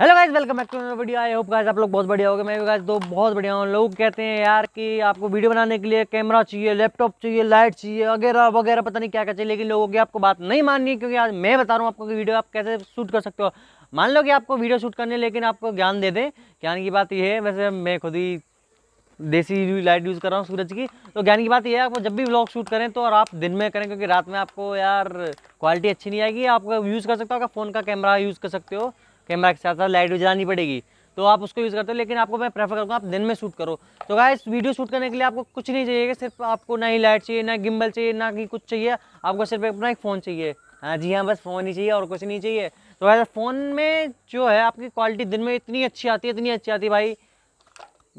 hello guys welcome back to video I hope guys आप लोग बहुत बढ़िया हो गए मैं भी गाइज तो बहुत बढ़िया हूँ लोग कहते हैं यार कि आपको वीडियो बनाने के लिए कैमरा चाहिए लैपटॉप चाहिए लाइट चाहिए वगैरह वगैरह पता नहीं क्या क्या चाहिए लेकिन लोगों की आपको बात नहीं माननी है क्योंकि आज मैं बता रहा हूँ आपको कि वीडियो आप कैसे शूट कर सकते हो मान लो कि आपको वीडियो शूट करने लेकिन आपको ज्ञान दे दें ज्ञान की बात यह है वैसे मैं खुद ही देसी लाइट यूज़ कर रहा हूँ सूरज की तो ज्ञान की बात यह है आप जब भी व्लॉग शूट करें तो और आप दिन में करें क्योंकि रात में आपको यार क्वालिटी अच्छी नहीं आएगी आप यूज़ कर सकते हो आपका फ़ोन का कैमरा यूज़ कर सकते हो कैमरा के साथ साथ लाइट भी जलानी पड़ेगी तो आप उसको यूज़ करते हो लेकिन आपको मैं प्रेफर करूँगा आप दिन में शूट करो तो गाय वीडियो शूट करने के लिए आपको कुछ नहीं चाहिए सिर्फ आपको ना ही लाइट चाहिए ना गिम्बल चाहिए ना कि कुछ चाहिए आपको सिर्फ अपना एक फ़ोन चाहिए हाँ जी हाँ बस फ़ोन ही चाहिए और कुछ नहीं चाहिए तो वैसे फ़ोन में जो है आपकी क्वालिटी दिन में इतनी अच्छी आती है इतनी अच्छी आती है भाई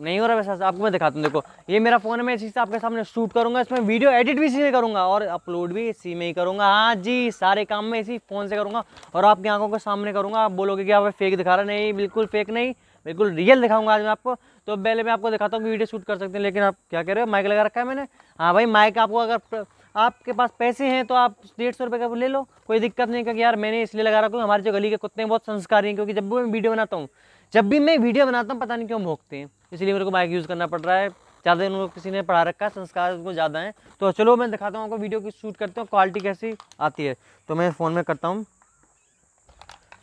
नहीं हो रहा वैसा आपको मैं दिखाता हूँ देखो ये मेरा फ़ोन है मैं इसी से आपके सामने शूट करूँगा इसमें वीडियो एडिट भी इसी से करूँगा और अपलोड भी इसी में ही करूँगा हाँ जी सारे काम मैं इसी फ़ोन से करूँगा और आपकी आंखों के सामने करूँगा आप बोलोगे कि आप फेक दिखा रहा नहीं बिल्कुल फेक नहीं बिल्कुल रियल दिखाऊंगा आज मैं आपको तो पहले मैं आपको दिखाता हूँ वीडियो शूट कर सकते हैं लेकिन आप क्या कह रहे हो माइक लगा रखा है मैंने हाँ भाई माइक आपको अगर आपके पास पैसे हैं तो आप डेढ़ सौ रुपये का ले लो कोई दिक्कत नहीं क्योंकि यार मैंने इसलिए लगा रखा हूँ हमारे जो गली के कुत्ते हैं बहुत संस्कारी हैं क्योंकि जब भी मैं वीडियो बनाता हूँ जब भी मैं वीडियो बनाता हूँ पता नहीं क्यों भोगते हैं इसलिए मेरे को माइक यूज़ करना पड़ रहा है ज़्यादा उनको किसी ने पढ़ा रखा है संस्कार उनको ज़्यादा हैं तो चलो मैं दिखाता हूँ आपको वीडियो की शूट करते हैं क्वालिटी कैसी आती है तो मैं फ़ोन में करता हूँ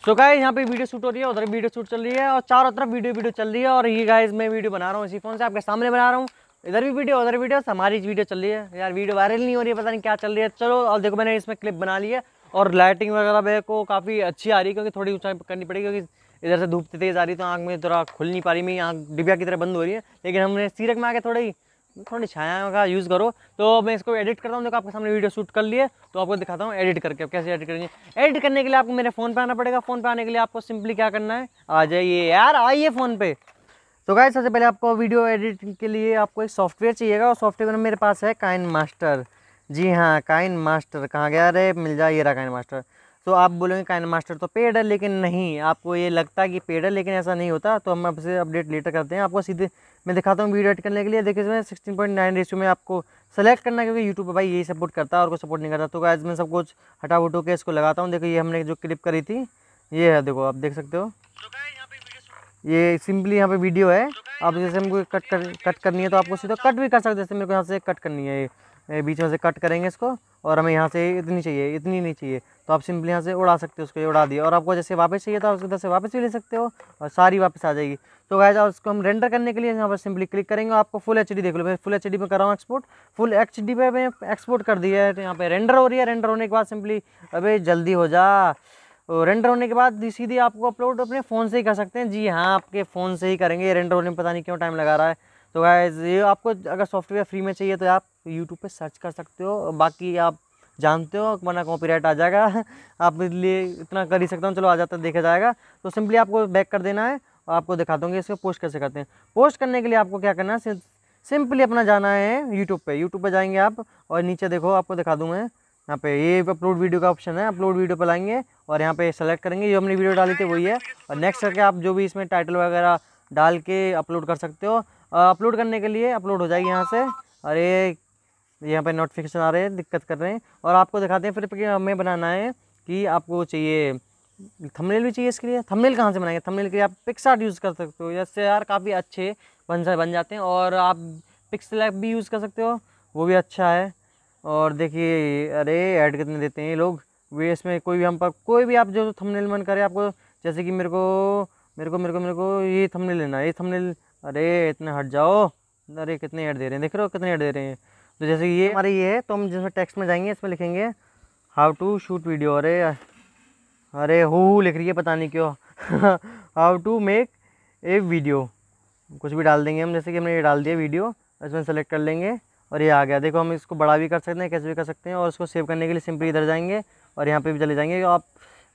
सो गाइस यहाँ पे वीडियो शूट हो रही है उधर वीडियो शूट चल रही है और चारों तरफ वीडियो वीडियो चल रही है और ये गाइस मैं वीडियो बना रहा हूँ इसी फ़ोन से आपके सामने बना रहा हूँ इधर भी वीडियो उधर वीडियो हमारी वीडियो चल रही है यार वीडियो वायरल नहीं हो रही है पता नहीं क्या चल रही है चलो और देखो मैंने इसमें क्लिप बना ली है और लाइटिंग वगैरह को काफ़ी अच्छी आ रही है क्योंकि थोड़ी ऊँचाई करनी पड़ेगी क्योंकि इधर से धूप तेज आ रही तो आँख में थोड़ा खुल नहीं पा रही मेरी आँख डिब्बिया की तरह बंद हो रही है लेकिन हमने सीरक में आके थोड़ी थोड़ी छाया का यूज़ करो तो मैं इसको एडिट करता हूँ देखो आपके सामने वीडियो शूट कर लिए तो आपको दिखाता हूँ एडिट करके कैसे एडिट करेंगे एडिट करने के लिए आपको मेरे फ़ोन पे आना पड़ेगा फ़ोन पे आने के लिए आपको सिंपली क्या करना है आ जाइए यार आइए फ़ोन पे तो गाय सबसे पहले आपको वीडियो एडिटिंग के लिए आपको एक सॉफ्टवेयर चाहिएगा और सॉफ्टवेयर मेरे पास है काइन मास्टर जी हाँ काइन मास्टर कहाँ गया अरे मिल जाए ये रहा काइन मास्टर तो आप बोलेंगे काइन मास्टर तो पेड है लेकिन नहीं आपको ये लगता है कि पेड है लेकिन ऐसा नहीं होता तो हम आपसे अपडेट लेटर करते हैं आपको सीधे मैं दिखाता हूँ वीडियो एड करने के लिए देखिए इसमें सिक्सटीन पॉइंट नाइन रेशियो में आपको सेलेक्ट करना क्योंकि यूट्यूब पर भाई यही सपोर्ट करता है और कोई सपोर्ट नहीं करता तो आज मैं सब कुछ हटा वटो के इसको लगाता हूँ देखो ये हमने जो क्लिप करी थी ये है देखो आप देख सकते हो ये तो सिंपली यहाँ पे वीडियो है आप तो जैसे हमको कट कर कट करनी है तो आपको सीधा कट भी कर सकते हैं जैसे मेरे को यहाँ से कट करनी है ये बीच में से कट करेंगे इसको और हमें यहाँ से इतनी चाहिए इतनी नहीं चाहिए तो आप सिंपली यहाँ से उड़ा सकते हो उसको ये उड़ा दिया और आपको जैसे वापस चाहिए था उसके तरह से वापस भी ले सकते हो और सारी वापस आ जाएगी तो वह और उसको हम रेंडर करने के लिए यहाँ पर सिंपली क्लिक करेंगे आपको फुल एच देख लो मैं फुल एच में कर रहा हूँ एक्सपोर्ट फुल एच डी पर एक्सपोर्ट कर दिया है तो यहाँ पर रेंडर हो रही है रेंडर होने के बाद सिंपली अबे जल्दी हो जा रेंडर तो होने के बाद सीधे आपको अपलोड अपने फ़ोन से ही कर सकते हैं जी हाँ आपके फ़ोन से ही करेंगे रेंडर होने में पता नहीं क्यों टाइम लगा रहा है तो गाइज ये आपको अगर सॉफ्टवेयर फ्री में चाहिए तो आप यूट्यूब पे सर्च कर सकते हो बाकी आप जानते हो वरना कॉपीराइट आ जाएगा आप लिए इतना कर ही सकता हूँ चलो आ जाता देखा जाएगा तो सिंपली आपको बैक कर देना है और आपको दिखा दूँगी इसको पोस्ट कैसे करते हैं पोस्ट करने के लिए आपको क्या करना है सिंपली अपना जाना है यूट्यूब पे यूट्यूब पे जाएंगे आप और नीचे देखो आपको दिखा दूँ मैं यहाँ पे ये अपलोड वीडियो का ऑप्शन है अपलोड वीडियो पर लाएंगे और यहाँ पे सेलेक्ट करेंगे जो हमने वीडियो डाली थी वही है और नेक्स्ट करके आप जो भी इसमें टाइटल वगैरह डाल के अपलोड कर सकते हो अपलोड करने के लिए अपलोड हो जाएगी यहाँ से और ये यहाँ पे नोटिफिकेशन आ रहे हैं दिक्कत कर रहे हैं और आपको दिखाते हैं फिर कि हमें बनाना है कि आपको चाहिए थंबनेल भी चाहिए इसके लिए थंबनेल कहाँ से बनाएंगे थंबनेल के लिए आप पिक्सार्ट यूज़ कर सकते हो जैसे यार काफ़ी अच्छे बन बन जाते हैं और आप पिक्सल ऐप भी यूज़ कर सकते हो वो भी अच्छा है और देखिए अरे ऐड कितने देते हैं ये लोग वे इसमें कोई भी हम पर कोई भी आप जो थंबनेल मन करे आपको जैसे कि मेरे को मेरे को मेरे को मेरे को ये थंबनेल लेना है ये थंबनेल अरे इतना हट जाओ अरे कितने ऐड दे रहे हैं देख रहे हो कितने ऐड दे रहे हैं तो जैसे ये हमारी ये है तो हम जिसमें टेक्स्ट में जाएंगे इसमें लिखेंगे हाउ टू शूट वीडियो अरे अरे हो लिख रही है पता नहीं क्यों how to make a video कुछ भी डाल देंगे हम जैसे कि हमने ये डाल दिया वीडियो इसमें सेलेक्ट कर लेंगे और ये आ गया देखो हम इसको बड़ा भी कर सकते हैं कैसे भी कर सकते हैं और इसको सेव करने के लिए सिंपली इधर जाएंगे और यहाँ पे भी चले जाएंगे आप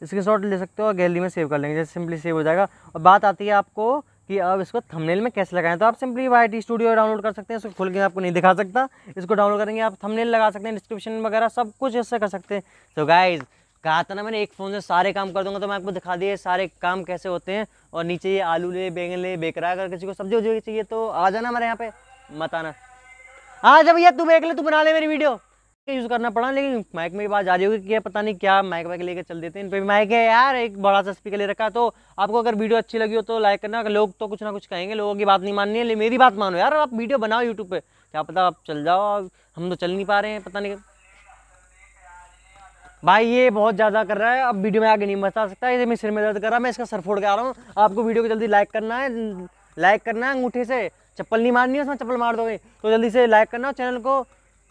स्क्रीन ले सकते हो और गैलरी में सेव कर लेंगे जैसे सिंपली सेव हो जाएगा और बात आती है आपको कि अब इसको थंबनेल में कैसे लगाएं तो आप simply Y T studio download कर सकते हैं इसको खोल के आपको नहीं दिखा सकता इसको डाउनलोड करेंगे आप थंबनेल लगा सकते हैं डिस्क्रिप्शन वगैरह सब कुछ इससे कर सकते हैं सो गाइज कहा था ना मैंने एक फ़ोन से सारे काम कर दूंगा तो मैं आपको दिखा दिए सारे काम कैसे होते हैं और नीचे ये आलू ले बैंगन ले बेकरा अगर किसी को सब्जी वब्जी चाहिए तो आ जाना हमारे यहाँ पे मत आना हाँ जब भैया तू बेक ले तू बना ले मेरी वीडियो का यूज़ करना पड़ा लेकिन माइक में बात आ रही होगी कि पता नहीं क्या माइक वाइक लेकर चल देते हैं इन पर माइक है यार एक बड़ा सा स्पीकर ले रखा तो आपको अगर वीडियो अच्छी लगी हो तो लाइक करना लोग तो कुछ ना कुछ कहेंगे लोगों की बात नहीं माननी है मेरी बात मानो यार आप वीडियो बनाओ यूट्यूब पर क्या पता आप चल जाओ हम तो चल नहीं पा रहे हैं पता नहीं भाई ये बहुत ज़्यादा कर रहा है अब वीडियो में आगे नहीं बता सकता इसे मैं सिर में दर्द कर रहा मैं इसका सर फोड़ के आ रहा हूँ आपको वीडियो को जल्दी लाइक करना है लाइक करना है अंगूठे से चप्पल नहीं मारनी है उसमें चप्पल मार दोगे तो जल्दी से लाइक करना चैनल को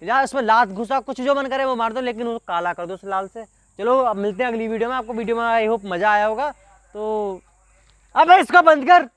यार उसमें लात घुसा कुछ जो मन करे वो मार दो लेकिन उसको काला कर दो उस लाल से चलो अब मिलते हैं अगली वीडियो में आपको वीडियो में आई होप मज़ा आया होगा तो अब इसको बंद कर